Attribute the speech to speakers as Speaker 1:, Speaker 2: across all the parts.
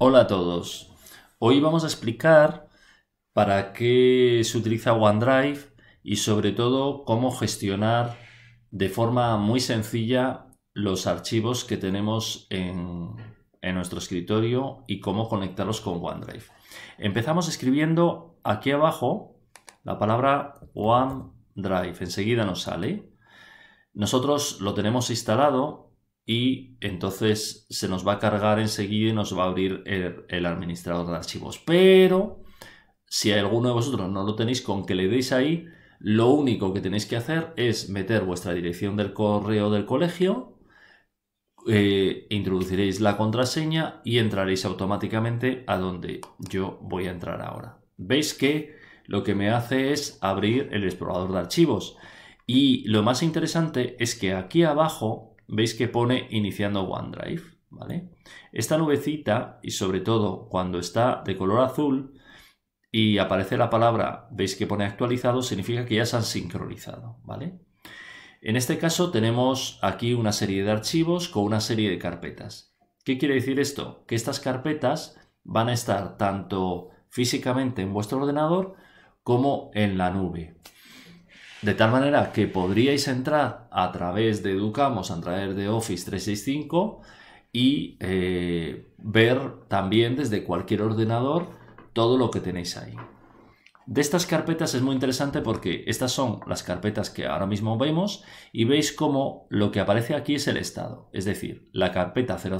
Speaker 1: Hola a todos. Hoy vamos a explicar para qué se utiliza OneDrive y sobre todo cómo gestionar de forma muy sencilla los archivos que tenemos en, nuestro escritorio y cómo conectarlos con OneDrive. Empezamos escribiendo aquí abajo la palabra OneDrive. Enseguida nos sale. Nosotros lo tenemos instalado y entonces se nos va a cargar enseguida y nos va a abrir el, administrador de archivos. Pero si alguno de vosotros no lo tenéis con que le deis ahí, lo único que tenéis que hacer es meter vuestra dirección del correo del colegio, eh, introduciréis la contraseña y entraréis automáticamente a donde yo voy a entrar ahora. ¿Veis que lo que me hace es abrir el explorador de archivos? Y lo más interesante es que aquí abajo veis que pone iniciando OneDrive, ¿vale? Esta nubecita, y sobre todo cuando está de color azul y aparece la palabra, veis que pone actualizado, significa que ya se han sincronizado, ¿vale? En este caso tenemos aquí una serie de archivos con una serie de carpetas. ¿Qué quiere decir esto? Que estas carpetas van a estar tanto físicamente en vuestro ordenador como en la nube. De tal manera que podríais entrar a través de Educamos, a través de Office 365 y eh, ver también desde cualquier ordenador todo lo que tenéis ahí. De estas carpetas es muy interesante porque estas son las carpetas que ahora mismo vemos y veis cómo lo que aparece aquí es el estado, es decir, la carpeta 000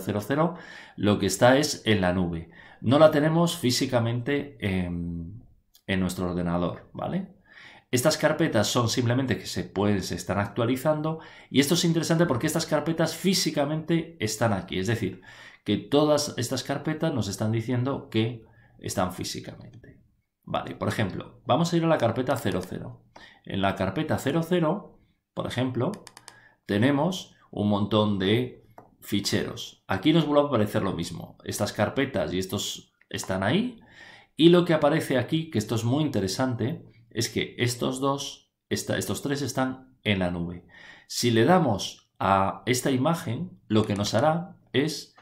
Speaker 1: lo que está es en la nube. No la tenemos físicamente en nuestro ordenador, ¿vale? Estas carpetas son simplemente que se pueden, se están actualizando y esto es interesante porque estas carpetas físicamente están aquí, es decir, que todas estas carpetas nos están diciendo que están físicamente. Vale, por ejemplo, vamos a ir a la carpeta 00. En la carpeta 00, por ejemplo, tenemos un montón de ficheros. Aquí nos vuelve a aparecer lo mismo. Estas carpetas y estos están ahí. Y lo que aparece aquí, que esto es muy interesante, es que estos dos, estos tres están en la nube. Si le damos a esta imagen, lo que nos hará es,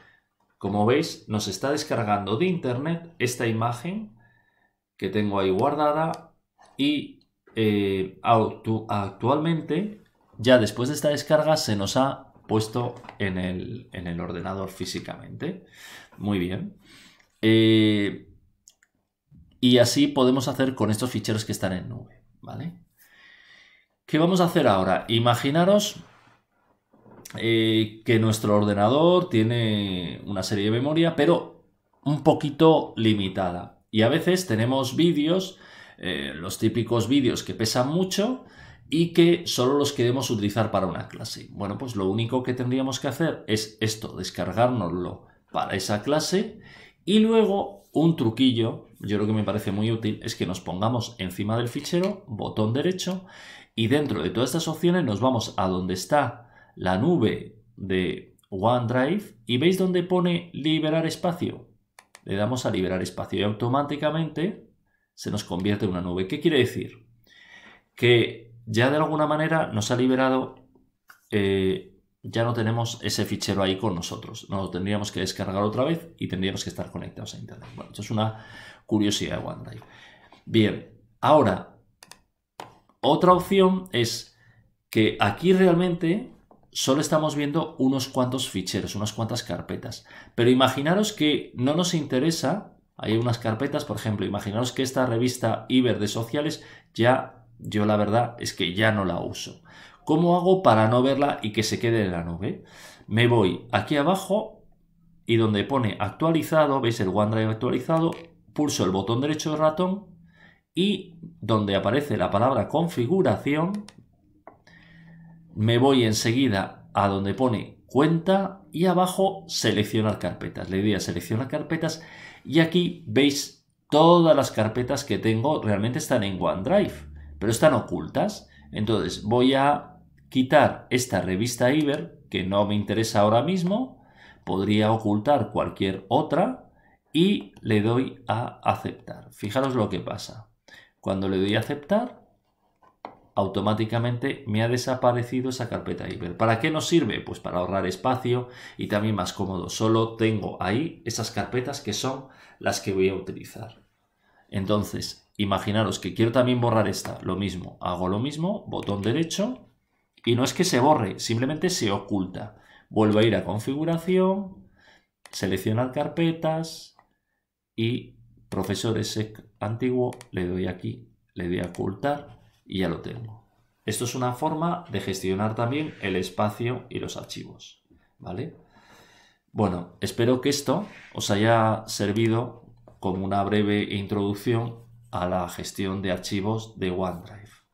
Speaker 1: como veis, nos está descargando de internet esta imagen que tengo ahí guardada y eh, actualmente, ya después de esta descarga, se nos ha puesto en el, ordenador físicamente. Muy bien. Eh, y así podemos hacer con estos ficheros que están en nube, ¿vale? ¿Qué vamos a hacer ahora? Imaginaros eh, que nuestro ordenador tiene una serie de memoria, pero un poquito limitada. Y a veces tenemos vídeos, eh, los típicos vídeos que pesan mucho y que solo los queremos utilizar para una clase. Bueno, pues lo único que tendríamos que hacer es esto, descargárnoslo para esa clase y luego un truquillo, yo creo que me parece muy útil, es que nos pongamos encima del fichero, botón derecho, y dentro de todas estas opciones nos vamos a donde está la nube de OneDrive y veis donde pone liberar espacio. Le damos a liberar espacio y automáticamente se nos convierte en una nube. ¿Qué quiere decir? Que ya de alguna manera nos ha liberado eh, ya no tenemos ese fichero ahí con nosotros. nos lo tendríamos que descargar otra vez y tendríamos que estar conectados a Internet. Bueno, esto es una curiosidad de OneDrive. Bien, ahora, otra opción es que aquí realmente solo estamos viendo unos cuantos ficheros, unas cuantas carpetas. Pero imaginaros que no nos interesa, hay unas carpetas, por ejemplo, imaginaros que esta revista Iber de sociales ya, yo la verdad es que ya no la uso. ¿Cómo hago para no verla y que se quede en la nube? Me voy aquí abajo y donde pone actualizado, veis el OneDrive actualizado, pulso el botón derecho del ratón y donde aparece la palabra configuración, me voy enseguida a donde pone cuenta y abajo seleccionar carpetas. Le doy a seleccionar carpetas y aquí veis todas las carpetas que tengo realmente están en OneDrive, pero están ocultas. Entonces voy a quitar esta revista Iber, que no me interesa ahora mismo, podría ocultar cualquier otra y le doy a aceptar. Fijaros lo que pasa. Cuando le doy a aceptar, automáticamente me ha desaparecido esa carpeta Iber. ¿Para qué nos sirve? Pues para ahorrar espacio y también más cómodo. Solo tengo ahí esas carpetas que son las que voy a utilizar. Entonces, imaginaros que quiero también borrar esta. Lo mismo, hago lo mismo, botón derecho, y no es que se borre, simplemente se oculta. Vuelvo a ir a configuración, seleccionar carpetas y profesores antiguo, le doy aquí, le doy a ocultar y ya lo tengo. Esto es una forma de gestionar también el espacio y los archivos, ¿vale? Bueno, espero que esto os haya servido como una breve introducción a la gestión de archivos de OneDrive.